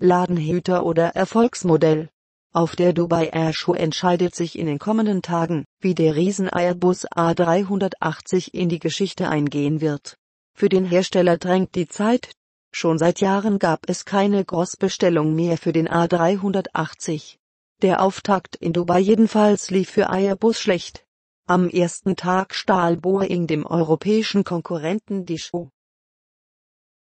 Ladenhüter oder Erfolgsmodell. Auf der Dubai Air Show entscheidet sich in den kommenden Tagen, wie der Riesen Airbus A380 in die Geschichte eingehen wird. Für den Hersteller drängt die Zeit. Schon seit Jahren gab es keine Großbestellung mehr für den A380. Der Auftakt in Dubai jedenfalls lief für Airbus schlecht. Am ersten Tag stahl Boeing dem europäischen Konkurrenten die Show.